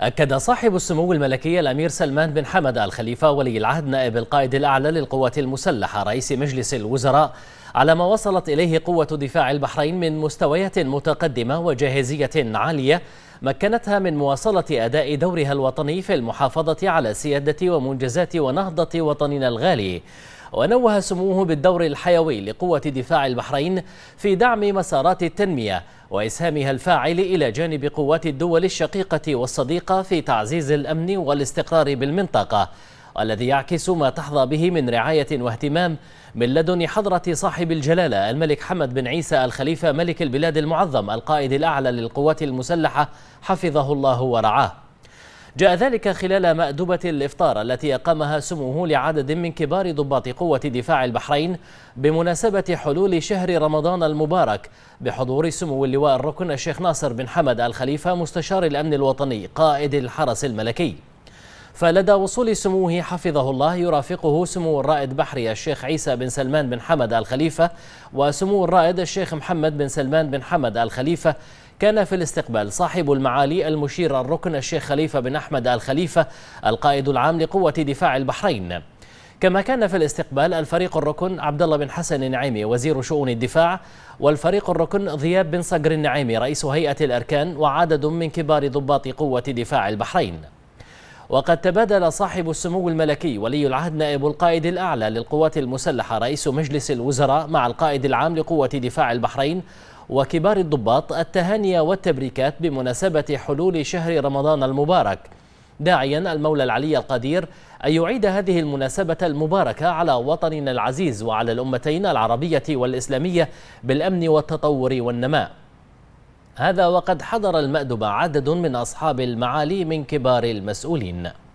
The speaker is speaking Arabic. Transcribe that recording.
أكد صاحب السمو الملكي الأمير سلمان بن حمد الخليفة ولي العهد نائب القائد الأعلى للقوات المسلحة رئيس مجلس الوزراء على ما وصلت إليه قوة دفاع البحرين من مستويات متقدمة وجاهزية عالية مكنتها من مواصلة أداء دورها الوطني في المحافظة على سيادة ومنجزات ونهضة وطننا الغالي ونوه سموه بالدور الحيوي لقوة دفاع البحرين في دعم مسارات التنمية وإسهامها الفاعل إلى جانب قوات الدول الشقيقة والصديقة في تعزيز الأمن والاستقرار بالمنطقة والذي يعكس ما تحظى به من رعاية واهتمام من لدن حضرة صاحب الجلالة الملك حمد بن عيسى الخليفة ملك البلاد المعظم القائد الأعلى للقوات المسلحة حفظه الله ورعاه جاء ذلك خلال مأدبة الإفطار التي أقامها سموه لعدد من كبار ضباط قوة دفاع البحرين بمناسبة حلول شهر رمضان المبارك بحضور سمو اللواء الركن الشيخ ناصر بن حمد الخليفة مستشار الأمن الوطني قائد الحرس الملكي فلدى وصول سموه حفظه الله يرافقه سمو الرائد بحري الشيخ عيسى بن سلمان بن حمد الخليفة وسمو الرائد الشيخ محمد بن سلمان بن حمد الخليفة كان في الاستقبال صاحب المعالي المشير الركن الشيخ خليفة بن أحمد الخليفة القائد العام لقوة دفاع البحرين كما كان في الاستقبال الفريق الركن عبد الله بن حسن النعيمي وزير شؤون الدفاع والفريق الركن ضياب بن صقر النعيمي رئيس هيئة الأركان وعدد من كبار ضباط قوة دفاع البحرين وقد تبادل صاحب السمو الملكي ولي العهد نائب القائد الأعلى للقوات المسلحة رئيس مجلس الوزراء مع القائد العام لقوة دفاع البحرين وكبار الضباط التهاني والتبريكات بمناسبة حلول شهر رمضان المبارك داعيا المولى العلي القدير أن يعيد هذه المناسبة المباركة على وطننا العزيز وعلى الأمتين العربية والإسلامية بالأمن والتطور والنماء هذا وقد حضر المأدبة عدد من أصحاب المعالي من كبار المسؤولين